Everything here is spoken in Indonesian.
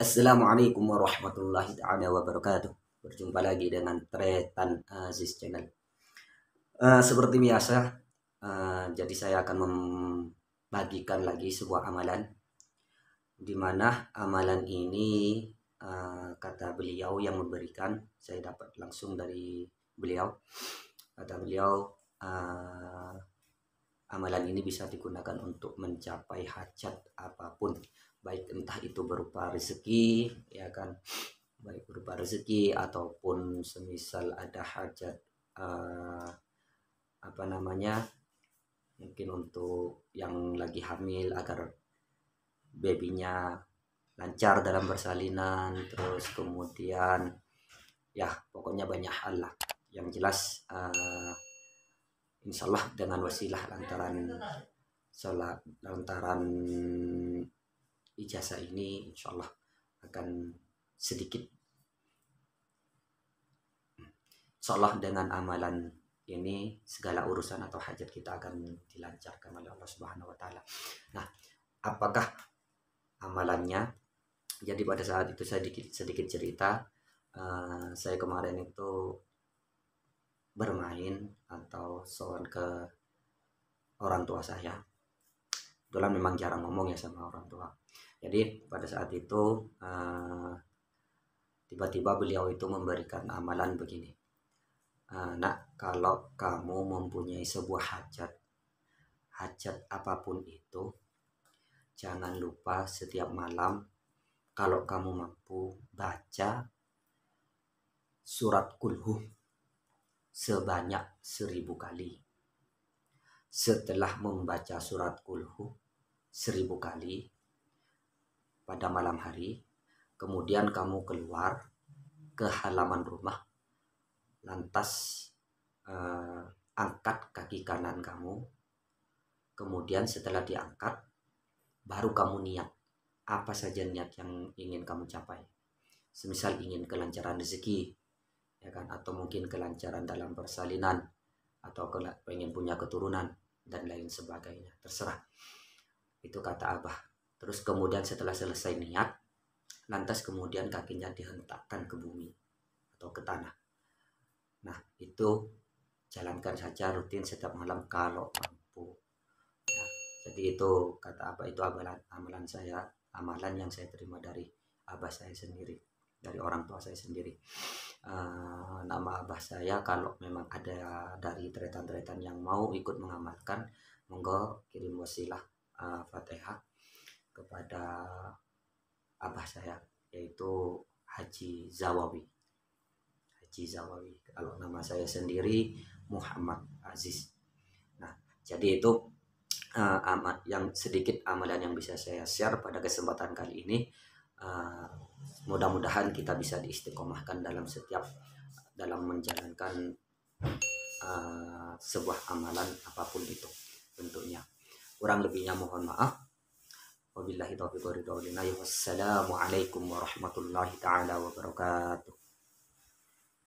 Assalamualaikum warahmatullahi taala wabarakatuh. Berjumpa lagi dengan Tretan eh, Aziz Channel. Uh, seperti biasa, uh, jadi saya akan membagikan lagi sebuah amalan, di mana amalan ini uh, kata beliau yang memberikan, saya dapat langsung dari beliau. Kata beliau, uh, amalan ini bisa digunakan untuk mencapai hajat apapun baik entah itu berupa rezeki ya kan baik berupa rezeki ataupun semisal ada hajat uh, apa namanya mungkin untuk yang lagi hamil agar babynya lancar dalam bersalinan terus kemudian ya pokoknya banyak hal lah yang jelas uh, eh, insyaallah dengan wasilah lantaran sholat lantaran ijazah ini insya Allah akan sedikit insya Allah dengan amalan ini segala urusan atau hajat kita akan dilancarkan oleh Allah Subhanahu wa taala. Nah, apakah amalannya? Jadi pada saat itu sedikit sedikit cerita uh, saya kemarin itu bermain atau soal ke orang tua saya kebetulan memang jarang ngomong ya sama orang tua jadi pada saat itu eh, tiba-tiba uh, beliau itu memberikan amalan begini uh, nak kalau kamu mempunyai sebuah hajat hajat apapun itu jangan lupa setiap malam kalau kamu mampu baca surat kulhu sebanyak seribu kali. Setelah membaca surat kulhu, seribu kali pada malam hari, kemudian kamu keluar ke halaman rumah, lantas eh, angkat kaki kanan kamu, kemudian setelah diangkat, baru kamu niat apa saja niat yang ingin kamu capai. Semisal ingin kelancaran rezeki, ya kan, atau mungkin kelancaran dalam persalinan, atau ingin punya keturunan dan lain sebagainya, terserah. Itu kata Abah. Terus kemudian setelah selesai niat, lantas kemudian kakinya dihentakkan ke bumi atau ke tanah. Nah, itu jalankan saja rutin setiap malam kalau mampu. Nah, jadi itu kata Abah itu amalan, amalan saya, amalan yang saya terima dari Abah saya sendiri, dari orang tua saya sendiri. Uh, nama Abah saya kalau memang ada dari teretan-teretan yang mau ikut mengamalkan, monggo kirim wasilah uh, Fatihah kepada abah saya yaitu Haji Zawawi. Haji Zawawi. Kalau nama saya sendiri Muhammad Aziz. Nah, jadi itu uh, eh, amat yang sedikit amalan yang bisa saya share pada kesempatan kali ini. Uh, mudah-mudahan kita bisa diistiqomahkan dalam setiap dalam menjalankan uh, sebuah amalan apapun itu bentuknya kurang lebihnya mohon maaf wabillahi taufiq wa ridha wassalamu warahmatullahi taala wabarakatuh